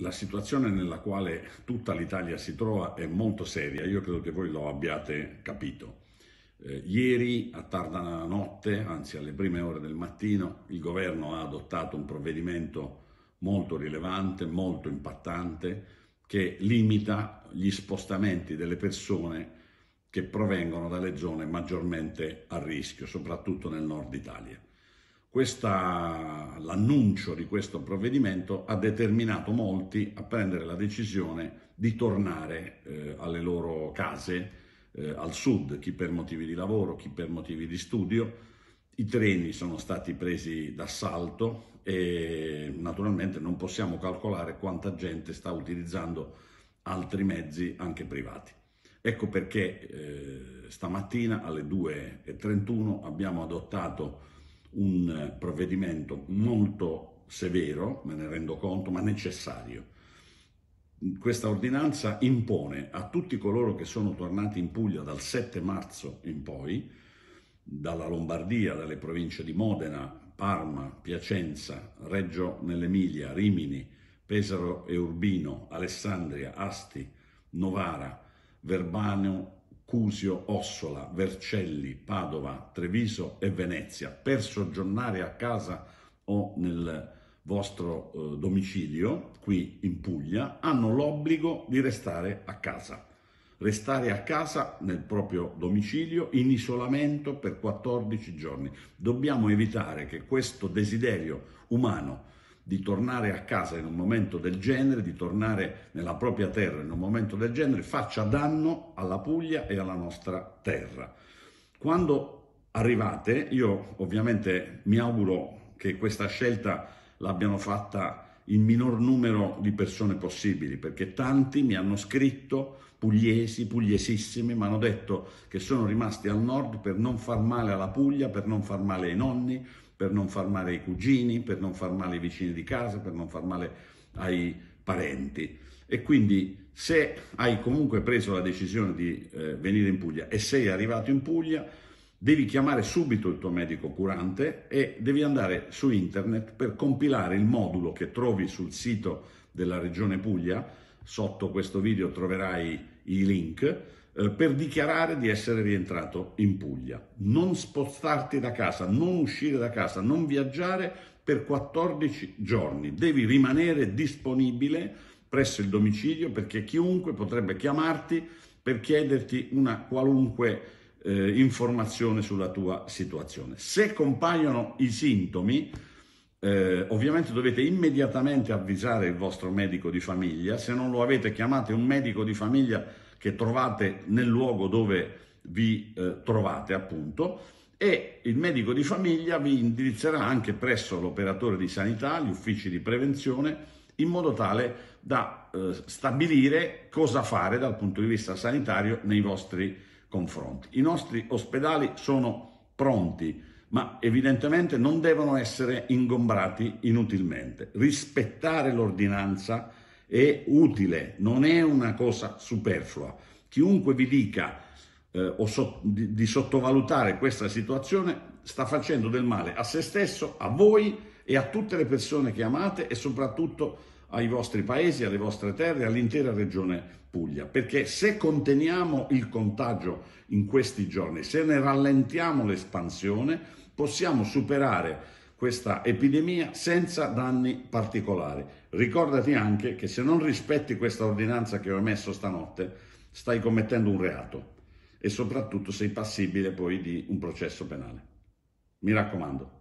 la situazione nella quale tutta l'Italia si trova è molto seria, io credo che voi lo abbiate capito. Eh, ieri, a tarda notte, anzi alle prime ore del mattino, il governo ha adottato un provvedimento molto rilevante, molto impattante, che limita gli spostamenti delle persone che provengono dalle zone maggiormente a rischio, soprattutto nel nord Italia. Questa, l'annuncio di questo provvedimento ha determinato molti a prendere la decisione di tornare eh, alle loro case eh, al sud, chi per motivi di lavoro, chi per motivi di studio. I treni sono stati presi d'assalto e naturalmente non possiamo calcolare quanta gente sta utilizzando altri mezzi anche privati. Ecco perché eh, stamattina alle 2.31 abbiamo adottato un eh, provvedimento molto severo, me ne rendo conto, ma necessario. Questa ordinanza impone a tutti coloro che sono tornati in Puglia dal 7 marzo in poi, dalla Lombardia, dalle province di Modena, Parma, Piacenza, Reggio nell'Emilia, Rimini, Pesaro e Urbino, Alessandria, Asti, Novara, Verbano Cusio, Ossola, Vercelli, Padova, Treviso e Venezia per soggiornare a casa o nel vostro eh, domicilio qui in Puglia hanno l'obbligo di restare a casa. Restare a casa nel proprio domicilio in isolamento per 14 giorni. Dobbiamo evitare che questo desiderio umano di tornare a casa in un momento del genere, di tornare nella propria terra in un momento del genere, faccia danno alla Puglia e alla nostra terra. Quando arrivate, io ovviamente mi auguro che questa scelta l'abbiano fatta il minor numero di persone possibili, perché tanti mi hanno scritto, pugliesi, pugliesissimi, mi hanno detto che sono rimasti al nord per non far male alla Puglia, per non far male ai nonni, per non far male ai cugini, per non far male ai vicini di casa, per non far male ai parenti. E quindi se hai comunque preso la decisione di eh, venire in Puglia e sei arrivato in Puglia, devi chiamare subito il tuo medico curante e devi andare su internet per compilare il modulo che trovi sul sito della Regione Puglia. Sotto questo video troverai i link eh, per dichiarare di essere rientrato in Puglia. Non spostarti da casa, non uscire da casa, non viaggiare per 14 giorni. Devi rimanere disponibile presso il domicilio perché chiunque potrebbe chiamarti per chiederti una qualunque eh, informazione sulla tua situazione. Se compaiono i sintomi, eh, ovviamente dovete immediatamente avvisare il vostro medico di famiglia, se non lo avete chiamate un medico di famiglia che trovate nel luogo dove vi eh, trovate appunto e il medico di famiglia vi indirizzerà anche presso l'operatore di sanità, gli uffici di prevenzione, in modo tale da eh, stabilire cosa fare dal punto di vista sanitario nei vostri confronti. I nostri ospedali sono pronti, ma evidentemente non devono essere ingombrati inutilmente. Rispettare l'ordinanza è utile, non è una cosa superflua. Chiunque vi dica eh, so, di, di sottovalutare questa situazione sta facendo del male a se stesso, a voi e a tutte le persone che amate e soprattutto ai vostri paesi, alle vostre terre, all'intera regione Puglia, perché se conteniamo il contagio in questi giorni, se ne rallentiamo l'espansione, possiamo superare questa epidemia senza danni particolari. Ricordati anche che se non rispetti questa ordinanza che ho emesso stanotte, stai commettendo un reato e soprattutto sei passibile poi di un processo penale. Mi raccomando.